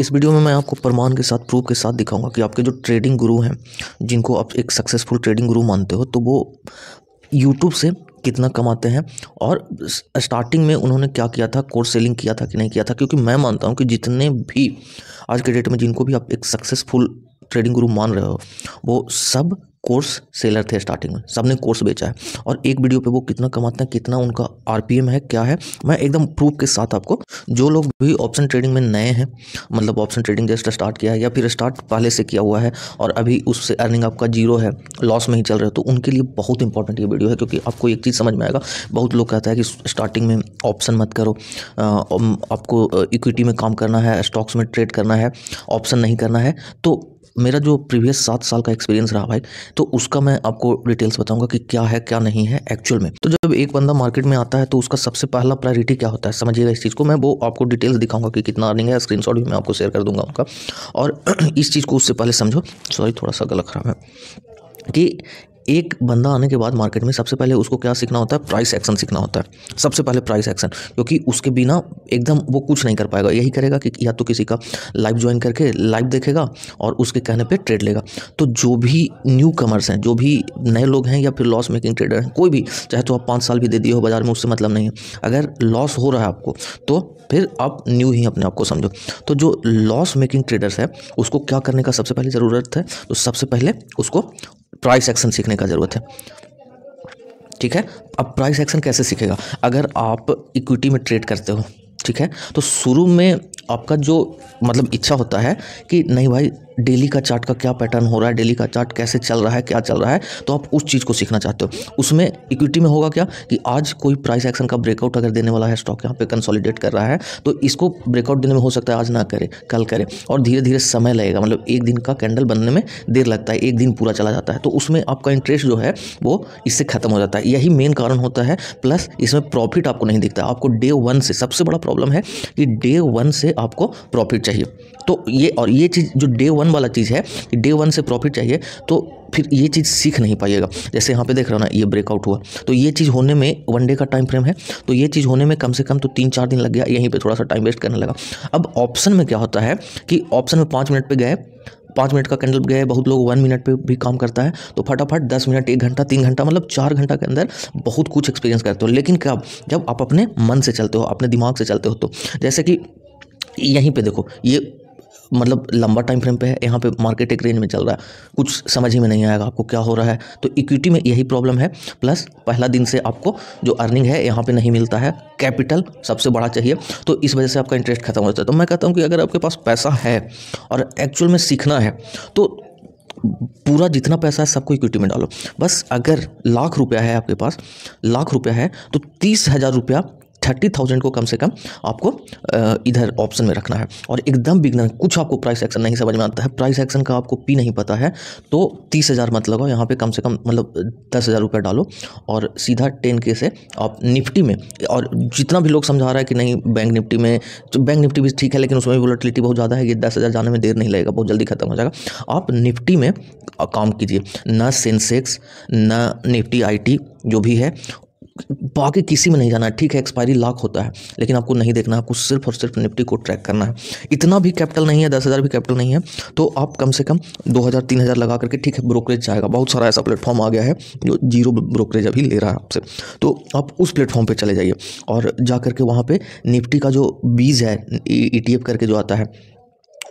इस वीडियो में मैं आपको प्रमाण के साथ प्रूफ के साथ दिखाऊंगा कि आपके जो ट्रेडिंग गुरु हैं जिनको आप एक सक्सेसफुल ट्रेडिंग गुरु मानते हो तो वो यूट्यूब से कितना कमाते हैं और स्टार्टिंग में उन्होंने क्या किया था कोर्स सेलिंग किया था कि नहीं किया था क्योंकि मैं मानता हूँ कि जितने भी आज के डेट में जिनको भी आप एक सक्सेसफुल ट्रेडिंग गुरु मान रहे हो वो सब कोर्स सेलर थे स्टार्टिंग में सबने कोर्स बेचा है और एक वीडियो पे वो कितना कमाते हैं कितना उनका आरपीएम है क्या है मैं एकदम प्रूफ के साथ आपको जो लोग भी ऑप्शन ट्रेडिंग में नए हैं मतलब ऑप्शन ट्रेडिंग जस्ट स्टार्ट किया है या फिर स्टार्ट पहले से किया हुआ है और अभी उससे अर्निंग आपका जीरो है लॉस में ही चल रहा है तो उनके लिए बहुत इंपॉर्टेंट ये वीडियो है क्योंकि आपको एक चीज़ समझ में आएगा बहुत लोग कहता है कि स्टार्टिंग में ऑप्शन मत करो आपको इक्विटी में काम करना है स्टॉक्स में ट्रेड करना है ऑप्शन नहीं करना है तो मेरा जो प्रीवियस सात साल का एक्सपीरियंस रहा भाई तो उसका मैं आपको डिटेल्स बताऊंगा कि क्या है क्या नहीं है एक्चुअल में तो जब एक बंदा मार्केट में आता है तो उसका सबसे पहला प्रायोरिटी क्या होता है समझिएगा इस चीज़ को मैं वो आपको डिटेल्स दिखाऊंगा कि कितना अर्निंग है स्क्रीन भी मैं आपको शेयर कर दूंगा उनका और इस चीज़ को उससे पहले समझो सॉरी थोड़ा सा गलत खराब है कि एक बंदा आने के बाद मार्केट में सबसे पहले उसको क्या सीखना होता है प्राइस एक्शन सीखना होता है सबसे पहले प्राइस एक्शन क्योंकि उसके बिना एकदम वो कुछ नहीं कर पाएगा यही करेगा कि या तो किसी का लाइव ज्वाइन करके लाइव देखेगा और उसके कहने पर ट्रेड लेगा तो जो भी न्यू कमर्स हैं जो भी नए लोग हैं या फिर लॉस मेकिंग ट्रेडर हैं कोई भी चाहे तो आप पाँच साल भी दे दिए हो बाज़ार में उससे मतलब नहीं है अगर लॉस हो रहा है आपको तो फिर आप न्यू ही अपने आप को समझो तो जो लॉस मेकिंग ट्रेडर्स है उसको क्या करने का सबसे पहले ज़रूरत है तो सबसे पहले उसको प्राइस एक्शन सीखने का ज़रूरत है ठीक है अब प्राइस एक्शन कैसे सीखेगा अगर आप इक्विटी में ट्रेड करते हो ठीक है तो शुरू में आपका जो मतलब इच्छा होता है कि नहीं भाई डेली का चार्ट का क्या पैटर्न हो रहा है डेली का चार्ट कैसे चल रहा है क्या चल रहा है तो आप उस चीज़ को सीखना चाहते हो उसमें इक्विटी में होगा क्या कि आज कोई प्राइस एक्शन का ब्रेकआउट अगर देने वाला है स्टॉक यहाँ पे कंसोलिडेट कर रहा है तो इसको ब्रेकआउट देने में हो सकता है आज ना करे कल करे और धीरे धीरे समय लगेगा मतलब एक दिन का कैंडल बनने में देर लगता है एक दिन पूरा चला जाता है तो उसमें आपका इंटरेस्ट जो है वो इससे ख़त्म हो जाता है यही मेन कारण होता है प्लस इसमें प्रॉफिट आपको नहीं दिखता आपको डे वन से सबसे बड़ा प्रॉब्लम है कि डे वन से आपको प्रॉफिट चाहिए तो ये और ये चीज़ जो डे वन वाला चीज़ है कि डे वन से प्रॉफिट चाहिए तो फिर ये चीज़ सीख नहीं पाइएगा जैसे यहाँ पे देख रहा हो ना ये ब्रेकआउट हुआ तो ये चीज़ होने में वन डे का टाइम फ्रेम है तो ये चीज़ होने में कम से कम तो तीन चार दिन लग गया यहीं पे थोड़ा सा टाइम वेस्ट करने लगा अब ऑप्शन में क्या होता है कि ऑप्शन में पाँच मिनट पर गए पाँच मिनट का कैंडल गए बहुत लोग वन मिनट पे भी काम करता है तो फटाफट दस मिनट एक घंटा तीन घंटा मतलब चार घंटा के अंदर बहुत कुछ एक्सपीरियंस करते हो लेकिन कब जब आप अपने मन से चलते हो अपने दिमाग से चलते हो तो जैसे कि यहीं पे देखो ये मतलब लंबा टाइम फ्रेम पे है यहाँ पे मार्केट एक रेंज में चल रहा है कुछ समझ ही में नहीं आएगा आपको क्या हो रहा है तो इक्विटी में यही प्रॉब्लम है प्लस पहला दिन से आपको जो अर्निंग है यहाँ पे नहीं मिलता है कैपिटल सबसे बड़ा चाहिए तो इस वजह से आपका इंटरेस्ट खत्म हो जाता है तो मैं कहता हूँ कि अगर आपके पास पैसा है और एक्चुअल में सीखना है तो पूरा जितना पैसा है सबको इक्विटी में डालो बस अगर लाख रुपया है आपके पास लाख रुपया है तो तीस हज़ार रुपया थर्टी थाउजेंड को कम से कम आपको इधर ऑप्शन में रखना है और एकदम बिगनर कुछ आपको प्राइस एक्शन नहीं समझ में आता है प्राइस एक्शन का आपको पी नहीं पता है तो तीस हज़ार मत लगाओ यहाँ पे कम से कम मतलब दस हज़ार रुपये डालो और सीधा टेन के से आप निफ्टी में और जितना भी लोग समझा रहा है कि नहीं बैंक निफ्टी में तो बैंक निफ्टी भी ठीक है लेकिन उसमें भी वोलेटिलिटी बहुत ज़्यादा है ये दस हज़ार जाने में देर नहीं लगेगा बहुत जल्दी खत्म हो जाएगा आप निफ्टी में काम कीजिए ना सेंसेक्स ना निफ्टी आईटी जो भी है बाकी किसी में नहीं जाना है ठीक है एक्सपायरी लाख होता है लेकिन आपको नहीं देखना आपको सिर्फ और सिर्फ निफ्टी को ट्रैक करना है इतना भी कैपिटल नहीं है दस हज़ार भी कैपिटल नहीं है तो आप कम से कम दो हज़ार तीन हज़ार लगा करके ठीक है ब्रोकरेज जाएगा बहुत सारा ऐसा प्लेटफॉर्म आ गया है जो जीरो ब्रोकरेज अभी ले रहा है आपसे तो आप उस प्लेटफॉर्म पर चले जाइए और जा करके वहाँ पर निफ्टी का जो बीज है ई टी एफ करके जो आता है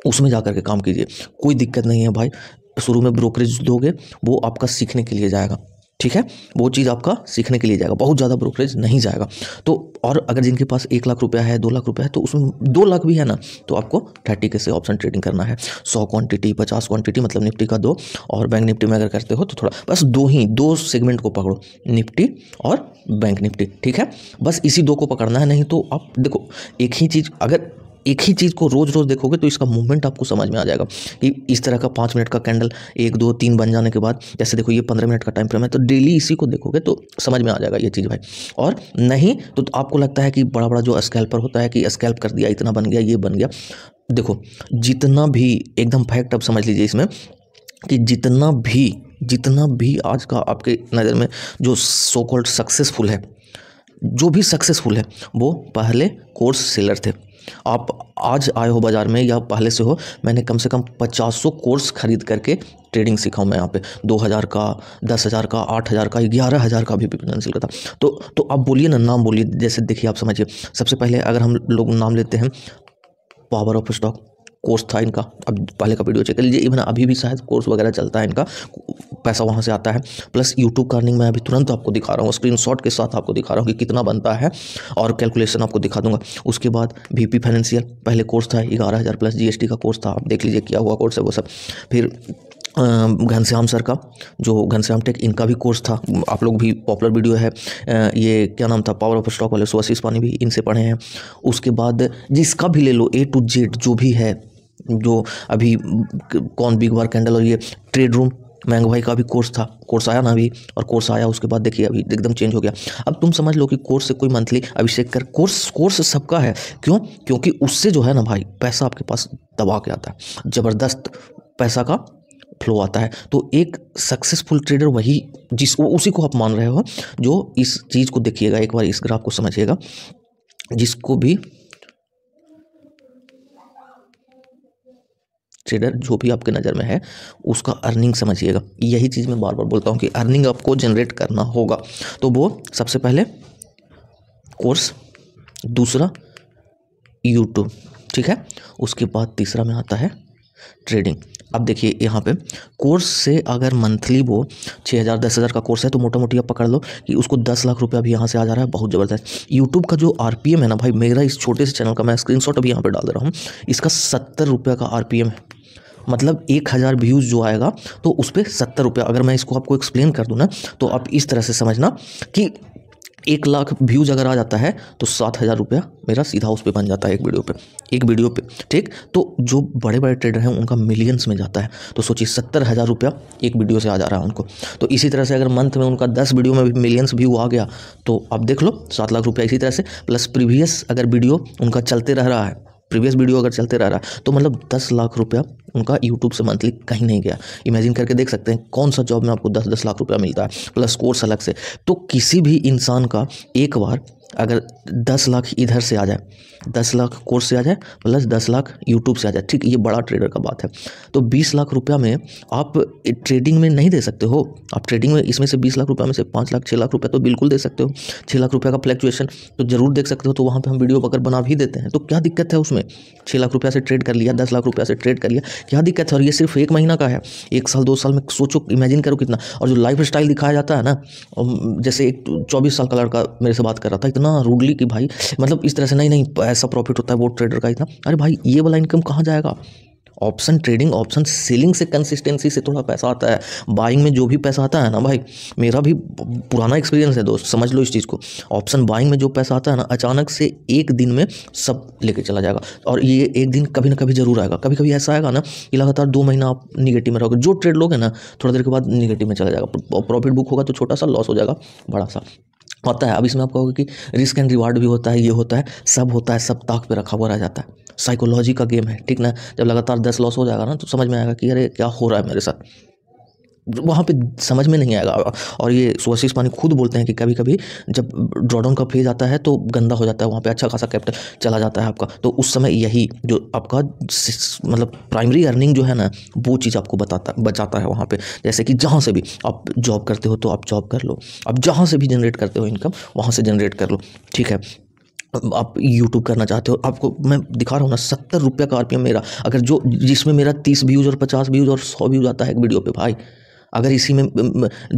उसमें जा करके काम कीजिए कोई दिक्कत नहीं है भाई शुरू में ब्रोकरेज दोगे वो आपका सीखने के लिए जाएगा ठीक है वो चीज़ आपका सीखने के लिए जाएगा बहुत ज़्यादा ब्रोकरेज नहीं जाएगा तो और अगर जिनके पास एक लाख रुपया है दो लाख रुपया है तो उसमें दो लाख भी है ना तो आपको थर्टी के से ऑप्शन ट्रेडिंग करना है सौ क्वांटिटी पचास क्वांटिटी मतलब निफ्टी का दो और बैंक निफ्टी में अगर करते हो तो थोड़ा बस दो ही दो सेगमेंट को पकड़ो निफ्टी और बैंक निफ्टी ठीक है बस इसी दो को पकड़ना है नहीं तो आप देखो एक ही चीज़ अगर एक ही चीज़ को रोज़ रोज़ देखोगे तो इसका मूवमेंट आपको समझ में आ जाएगा कि इस तरह का पाँच मिनट का कैंडल एक दो तीन बन जाने के बाद जैसे देखो ये पंद्रह मिनट का टाइम फ्रेम है तो डेली इसी को देखोगे तो समझ में आ जाएगा ये चीज़ भाई और नहीं तो आपको लगता है कि बड़ा बड़ा जो स्कैल्पर होता है कि स्कैल्प कर दिया इतना बन गया ये बन गया देखो जितना भी एकदम फैक्ट आप समझ लीजिए इसमें कि जितना भी जितना भी आज का आपके नज़र में जो सो कॉल्ड सक्सेसफुल है जो भी सक्सेसफुल है वो पहले कोर्स सेलर थे आप आज आए हो बाज़ार में या पहले से हो मैंने कम से कम पचासों कोर्स खरीद करके ट्रेडिंग सीखा मैं यहाँ पे दो हज़ार का दस हज़ार का आठ हज़ार का ग्यारह हज़ार का भी पेपर कैंसिल करता तो तो आप बोलिए ना नाम बोलिए जैसे देखिए आप समझिए सबसे पहले अगर हम लोग नाम लेते हैं पावर ऑफ स्टॉक कोर्स था इनका अब पहले का वीडियो चेक कर लीजिए इवन अभी भी शायद कोर्स वगैरह चलता है इनका पैसा वहाँ से आता है प्लस यूट्यूब का अर्निंग मैं अभी तुरंत आपको दिखा रहा हूँ स्क्रीन के साथ आपको दिखा रहा हूँ कि कितना बनता है और कैलकुलेशन आपको दिखा दूंगा उसके बाद वी फाइनेंशियल पहले कोर्स था ग्यारह हज़ार प्लस जी का कोर्स था आप देख लीजिए क्या हुआ कोर्स है वो सब फिर घनश्याम सर का जो घनश्याम टेक इनका भी कोर्स था आप लोग भी पॉपुलर वीडियो है ये क्या नाम था पावर ऑफ स्टॉक वाले सुशीष पानी भी इनसे पढ़े हैं उसके बाद जिसका भी ले लो ए टू जेड जो भी है जो अभी कौन बिग बार कैंडल और ये ट्रेड रूम मैंगो भाई का भी कोर्स था कोर्स आया ना अभी और कोर्स आया उसके बाद देखिए अभी एकदम चेंज हो गया अब तुम समझ लो कि कोर्स से कोई मंथली अभिषेक कर कोर्स कोर्स सबका है क्यों क्योंकि उससे जो है ना भाई पैसा आपके पास दबा के आता है ज़बरदस्त पैसा का फ्लो आता है तो एक सक्सेसफुल ट्रेडर वही जिस वो उसी को आप मान रहे हो जो इस चीज़ को देखिएगा एक बार इस ग्राफ को समझिएगा जिसको भी ट्रेडर जो भी आपके नज़र में है उसका अर्निंग समझिएगा यही चीज़ मैं बार बार बोलता हूँ कि अर्निंग आपको जनरेट करना होगा तो वो सबसे पहले कोर्स दूसरा यूट्यूब ठीक है उसके बाद तीसरा में आता है ट्रेडिंग अब देखिए यहाँ पे कोर्स से अगर मंथली वो छः हज़ार दस हज़ार का कोर्स है तो मोटा मोटी आप पकड़ लो कि उसको दस लाख रुपया अभी यहाँ से आ जा रहा है बहुत ज़बरदस्त यूट्यूब का जो आर है ना भाई मेरा इस छोटे से चैनल का मैं स्क्रीनशॉट अभी यहाँ पे डाल दे रहा हूँ इसका सत्तर रुपये का आर है मतलब एक हज़ार व्यूज़ जो आएगा तो उस पर सत्तर रुपया अगर मैं इसको आपको एक्सप्लेन कर दूँ ना तो आप इस तरह से समझना कि एक लाख व्यूज़ अगर आ जाता है तो सात हज़ार रुपया मेरा सीधा उस पर बन जाता है एक वीडियो पे एक वीडियो पे ठीक तो जो बड़े बड़े ट्रेडर हैं उनका मिलियंस में जाता है तो सोचिए सत्तर हज़ार रुपया एक वीडियो से आ जा रहा है उनको तो इसी तरह से अगर मंथ में उनका दस वीडियो में भी मिलियंस व्यू आ गया तो आप देख लो सात लाख रुपया इसी तरह से प्लस प्रीवियस अगर वीडियो उनका चलते रह रहा है प्रीवियस वीडियो अगर चलते रह रहा तो मतलब दस लाख रुपया उनका यूट्यूब से मंथली कहीं नहीं गया इमेजिन करके देख सकते हैं कौन सा जॉब में आपको दस दस लाख रुपया मिलता है प्लस कोर्स अलग से तो किसी भी इंसान का एक बार अगर दस लाख इधर से आ जाए दस लाख कोर्स से आ जाए प्लस मतलब दस लाख यूट्यूब से आ जाए ठीक ये बड़ा ट्रेडर का बात है तो बीस लाख रुपया में आप ट्रेडिंग में नहीं दे सकते हो आप ट्रेडिंग में इसमें से बीस लाख रुपया में से पाँच लाख छः लाख रुपया तो बिल्कुल दे सकते हो छः लाख रुपया का फ्लैक्चुएशन तो ज़रूर देख सकते हो तो वहाँ पर हम वीडियो अगर बना भी देते हैं तो क्या दिक्कत है उसमें छः लाख रुपया से ट्रेड कर लिया दस लाख रुपया से ट्रेड कर लिया क्या दिक्कत है और ये सिर्फ एक महीना का है एक साल दो साल में सोचो इमेजिन करो कितना और जो लाइफ स्टाइल दिखाया जाता है ना जैसे एक चौबीस साल का लड़का मेरे से बात कर रहा था इतना रूडली कि भाई मतलब इस तरह से नहीं नहीं ऐसा प्रॉफिट होता है वो ट्रेडर का इतना अरे भाई ये वाला इनकम कहाँ जाएगा ऑप्शन ट्रेडिंग ऑप्शन सेलिंग से कंसिस्टेंसी से थोड़ा पैसा आता है बाइंग में जो भी पैसा आता है ना भाई मेरा भी पुराना एक्सपीरियंस है दोस्त समझ लो इस चीज़ को ऑप्शन बाइंग में जो पैसा आता है ना अचानक से एक दिन में सब लेके चला जाएगा और ये एक दिन कभी ना कभी जरूर आएगा कभी कभी ऐसा आएगा ना कि लगातार दो महीना आप निगेटिव में रहोगे जो ट्रेड लोगे ना थोड़ा देर के बाद निगेटिव में चला जाएगा प्रॉफिट बुक होगा तो छोटा सा लॉस हो जाएगा बड़ा सा होता है अब इसमें आप कहोगे कि रिस्क एंड रिवार्ड भी होता है ये होता है सब होता है सब ताक पे रखा हुआ रह जाता है साइकोलॉजी का गेम है ठीक ना जब लगातार दस लॉस हो जाएगा ना तो समझ में आएगा कि अरे क्या हो रहा है मेरे साथ वहाँ पे समझ में नहीं आएगा और ये सुभाशीष पानी खुद बोलते हैं कि कभी कभी जब ड्रॉडाउन का फेज आता है तो गंदा हो जाता है वहाँ पे अच्छा खासा कैपिटल चला जाता है आपका तो उस समय यही जो आपका मतलब प्राइमरी अर्निंग जो है ना वो चीज़ आपको बताता बचाता है वहाँ पर जैसे कि जहाँ से भी आप जॉब करते हो तो आप जॉब कर लो आप जहाँ से भी जनरेट करते हो इनकम वहाँ से जनरेट कर लो ठीक है आप यूट्यूब करना चाहते हो आपको मैं दिखा रहा हूँ ना सत्तर रुपये का आरपीएम मेरा अगर जो जिसमें मेरा तीस व्यूज़ और पचास व्यूज़ और सौ व्यूज़ आता है एक वीडियो पे भाई अगर इसी में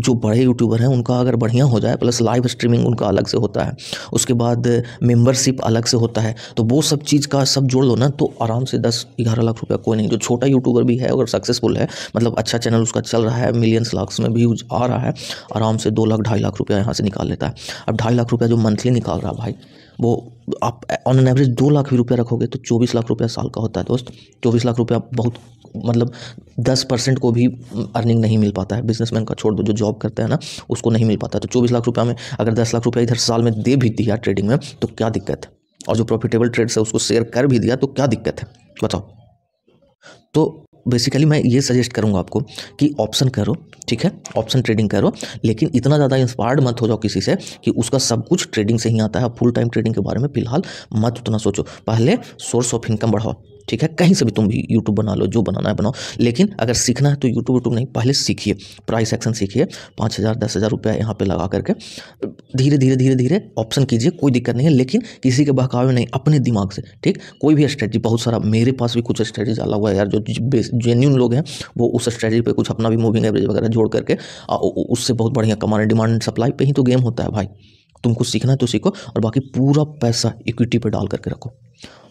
जो बड़े यूट्यूबर हैं उनका अगर बढ़िया हो जाए प्लस लाइव स्ट्रीमिंग उनका अलग से होता है उसके बाद मेम्बरशिप अलग से होता है तो वो सब चीज़ का सब जोड़ लो ना तो आराम से दस ग्यारह लाख रुपया कोई नहीं जो छोटा यूट्यूबर भी है अगर सक्सेसफुल है मतलब अच्छा चैनल उसका चल रहा है मिलियंस लाख्स में व्यूज आ रहा है आराम से दो लाख ढाई लाख रुपया यहाँ से निकाल लेता है अब ढाई लाख रुपया जो मंथली निकाल रहा है भाई वो आप ऑन एन एवरेज दो लाख भी रुपया रखोगे तो चौबीस लाख रुपया साल का होता है दोस्त चौबीस लाख रुपया बहुत मतलब दस परसेंट को भी अर्निंग नहीं मिल पाता है बिजनेसमैन का छोड़ दो जो जॉब करता है ना उसको नहीं मिल पाता तो चौबीस लाख रुपया में अगर दस लाख रुपया इधर साल में दे भी दिया ट्रेडिंग में तो क्या दिक्कत है और जो प्रॉफिटेबल ट्रेड्स है उसको शेयर कर भी दिया तो क्या दिक्कत है बताओ तो बेसिकली मैं ये सजेस्ट करूँगा आपको कि ऑप्शन करो ठीक है ऑप्शन ट्रेडिंग करो लेकिन इतना ज़्यादा इंस्पायर्ड मत हो जाओ किसी से कि उसका सब कुछ ट्रेडिंग से ही आता है फुल टाइम ट्रेडिंग के बारे में फिलहाल मत उतना सोचो पहले सोर्स ऑफ इनकम बढ़ाओ ठीक है कहीं से भी तुम भी यूट्यूब बना लो जो बनाना है बनाओ लेकिन अगर सीखना है तो यूट्यूब यूट्यूब नहीं पहले सीखिए प्राइस एक्शन सीखिए पाँच हज़ार दस हज़ार रुपया यहाँ पर लगा करके धीरे धीरे धीरे धीरे ऑप्शन कीजिए कोई दिक्कत नहीं है लेकिन किसी के बहकावे नहीं अपने दिमाग से ठीक कोई भी स्ट्रेटजी बहुत सारा मेरे पास भी कुछ स्ट्रेटजी डाला हुआ है यार जो जेन्यून लोग हैं वो उस स्ट्रेटजी पर कुछ अपना भी मूविंग एवरेज वगैरह जोड़ करके उससे बहुत बढ़िया कमाने डिमांड एंड सप्लाई पर ही तो गेम होता है भाई तुमको सीखना है तो सीखो और बाकी पूरा पैसा इक्विटी पे डाल करके रखो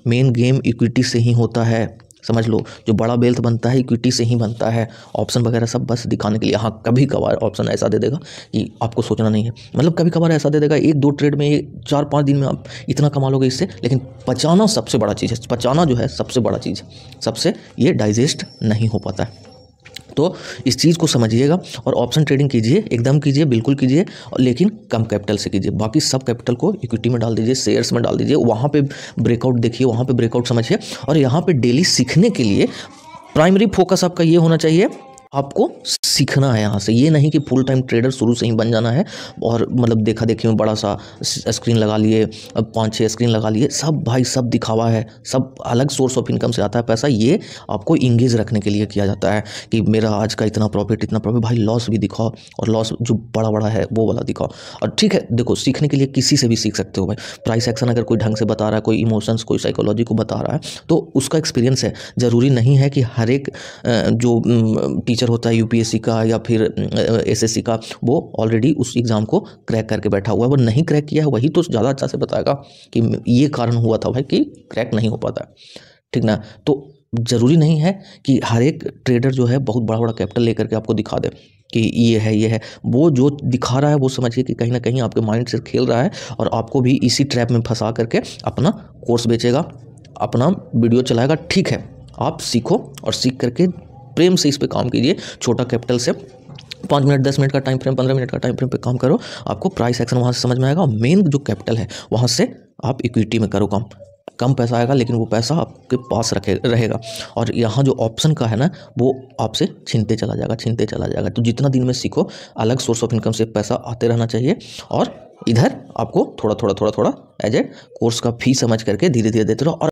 मेन गेम इक्विटी से ही होता है समझ लो जो बड़ा वेल्थ बनता है इक्विटी से ही बनता है ऑप्शन वगैरह सब बस दिखाने के लिए हाँ कभी कभार ऑप्शन ऐसा दे देगा कि आपको सोचना नहीं है मतलब कभी कभार ऐसा दे देगा एक दो ट्रेड में चार पाँच दिन में आप इतना कमा लोगे इससे लेकिन पचाना सबसे बड़ा चीज़ है पचाना जो है सबसे बड़ा चीज़ है सबसे ये डाइजेस्ट नहीं हो पाता है तो इस चीज़ को समझिएगा और ऑप्शन ट्रेडिंग कीजिए एकदम कीजिए बिल्कुल कीजिए और लेकिन कम कैपिटल से कीजिए बाकी सब कैपिटल को इक्विटी में डाल दीजिए शेयर्स में डाल दीजिए वहाँ पर ब्रेकआउट देखिए वहाँ पर ब्रेकआउट समझिए और यहाँ पर डेली सीखने के लिए प्राइमरी फोकस आपका ये होना चाहिए आपको सीखना है यहाँ से ये नहीं कि फुल टाइम ट्रेडर शुरू से ही बन जाना है और मतलब देखा देखी में बड़ा सा स्क्रीन लगा लिए पाँच छः स्क्रीन लगा लिए सब भाई सब दिखावा है सब अलग सोर्स ऑफ इनकम से आता है पैसा ये आपको इंगेज रखने के लिए किया जाता है कि मेरा आज का इतना प्रॉफिट इतना प्रॉफिट भाई लॉस भी दिखाओ और लॉस जो बड़ा बड़ा है वो वाला दिखाओ और ठीक है देखो सीखने के लिए किसी से भी सीख सकते हो भाई प्राइस एक्शन अगर कोई ढंग से बता रहा है कोई इमोशंस कोई साइकोलॉजी को बता रहा है तो उसका एक्सपीरियंस है ज़रूरी नहीं है कि हर एक जो टीचर होता है यूपीएससी का या फिर एसएससी का वो ऑलरेडी उस एग्ज़ाम को क्रैक करके बैठा हुआ है वो नहीं क्रैक किया है वही तो ज़्यादा अच्छा से बताएगा कि ये कारण हुआ था भाई कि क्रैक नहीं हो पाता ठीक ना तो ज़रूरी नहीं है कि हर एक ट्रेडर जो है बहुत बड़ा बड़ा कैपिटल लेकर के आपको दिखा दे कि ये है ये है वो जो दिखा रहा है वो समझिए कि कहीं ना कहीं आपके माइंड से खेल रहा है और आपको भी इसी ट्रैप में फंसा करके अपना कोर्स बेचेगा अपना वीडियो चलाएगा ठीक है आप सीखो और सीख करके प्रेम से इस पर काम कीजिए छोटा कैपिटल से पाँच मिनट दस मिनट का टाइम फ्रेम पंद्रह मिनट का टाइम फ्रेम पे काम करो आपको प्राइस एक्शन वहाँ से समझ में आएगा मेन जो कैपिटल है वहाँ से आप इक्विटी में करो काम कम पैसा आएगा लेकिन वो पैसा आपके पास रखे रहेगा और यहाँ जो ऑप्शन का है ना वो आपसे छीनते चला जाएगा छीनते चला जाएगा तो जितना दिन में सीखो अलग सोर्स ऑफ इनकम से पैसा आते रहना चाहिए और इधर आपको थोड़ा थोड़ा थोड़ा थोड़ा एज ए कोर्स का फी समझ करके धीरे धीरे देते रहो और